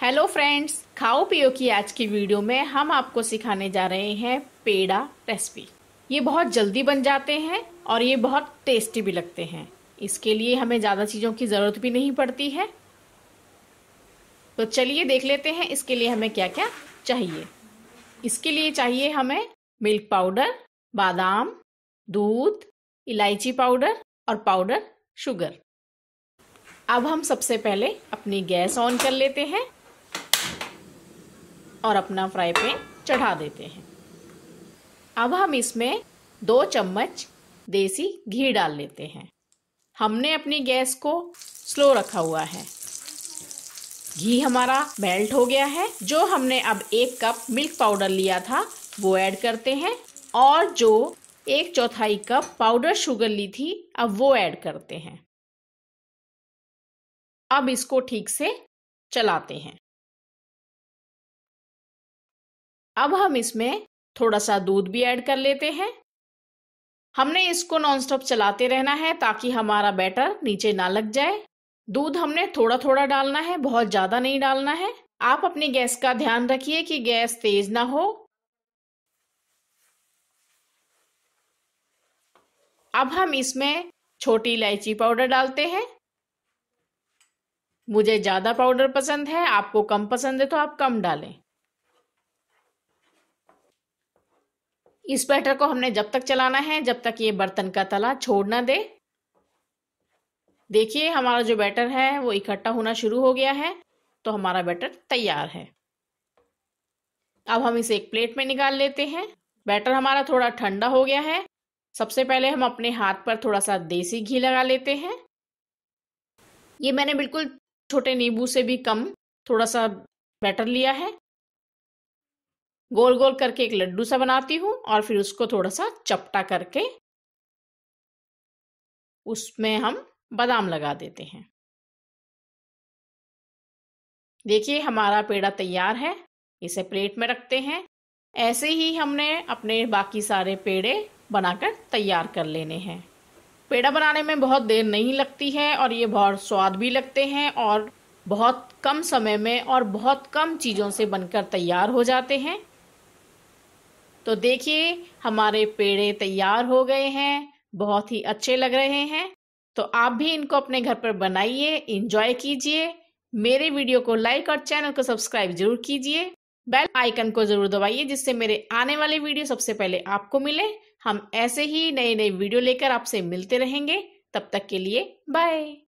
hello friends खाओ पियो की आज की वीडियो में हम आपको सिखाने जा रहे हैं पेड़ा रेसिपी ये बहुत जल्दी बन जाते हैं और ये बहुत टेस्टी भी लगते हैं इसके लिए हमें ज़्यादा चीज़ों की ज़रूरत भी नहीं पड़ती है तो चलिए देख लेते हैं इसके लिए हमें क्या क्या चाहिए इसके लिए चाहिए हमें मिल्क पाउडर बादाम दूध इलायची पाउडर और पाउडर शुगर अब हम सबसे पहले अपनी गैस ऑन कर लेते हैं और अपना फ्राई पैन चढ़ा देते हैं अब हम इसमें दो चम्मच देसी घी डाल लेते हैं हमने अपनी गैस को स्लो रखा हुआ है घी हमारा मेल्ट हो गया है जो हमने अब एक कप मिल्क पाउडर लिया था वो ऐड करते हैं और जो एक चौथाई कप पाउडर शुगर ली थी अब वो ऐड करते हैं अब इसको ठीक से चलाते हैं अब हम इसमें थोड़ा सा दूध भी ऐड कर लेते हैं हमने इसको नॉनस्टॉप चलाते रहना है ताकि हमारा बैटर नीचे ना लग जाए दूध हमने थोड़ा थोड़ा डालना है बहुत ज़्यादा नहीं डालना है आप अपने गैस का ध्यान रखिए कि गैस तेज ना हो अब हम इसमें छोटी इलायची पाउडर डालते हैं मुझे ज़्यादा पाउडर पसंद है आपको कम पसंद है तो आप कम डालें इस बैटर को हमने जब तक चलाना है जब तक ये बर्तन का तला छोड़ ना दे देखिए हमारा जो बैटर है वो इकट्ठा होना शुरू हो गया है तो हमारा बैटर तैयार है अब हम इसे एक प्लेट में निकाल लेते हैं बैटर हमारा थोड़ा ठंडा हो गया है सबसे पहले हम अपने हाथ पर थोड़ा सा देसी घी लगा लेते हैं ये मैंने बिल्कुल छोटे नींबू से भी कम थोड़ा सा बैटर लिया है गोल गोल करके एक लड्डू सा बनाती हूँ और फिर उसको थोड़ा सा चपटा करके उसमें हम बादाम लगा देते हैं देखिए हमारा पेड़ा तैयार है इसे प्लेट में रखते हैं ऐसे ही हमने अपने बाकी सारे पेड़े बनाकर तैयार कर लेने हैं पेड़ा बनाने में बहुत देर नहीं लगती है और ये बहुत स्वाद भी लगते हैं और बहुत कम समय में और बहुत कम चीज़ों से बनकर तैयार हो जाते हैं तो देखिए हमारे पेड़े तैयार हो गए हैं बहुत ही अच्छे लग रहे हैं तो आप भी इनको अपने घर पर बनाइए इंजॉय कीजिए मेरे वीडियो को लाइक और चैनल को सब्सक्राइब जरूर कीजिए बेल आइकन को जरूर दबाइए जिससे मेरे आने वाले वीडियो सबसे पहले आपको मिले हम ऐसे ही नए नए वीडियो लेकर आपसे मिलते रहेंगे तब तक के लिए बाय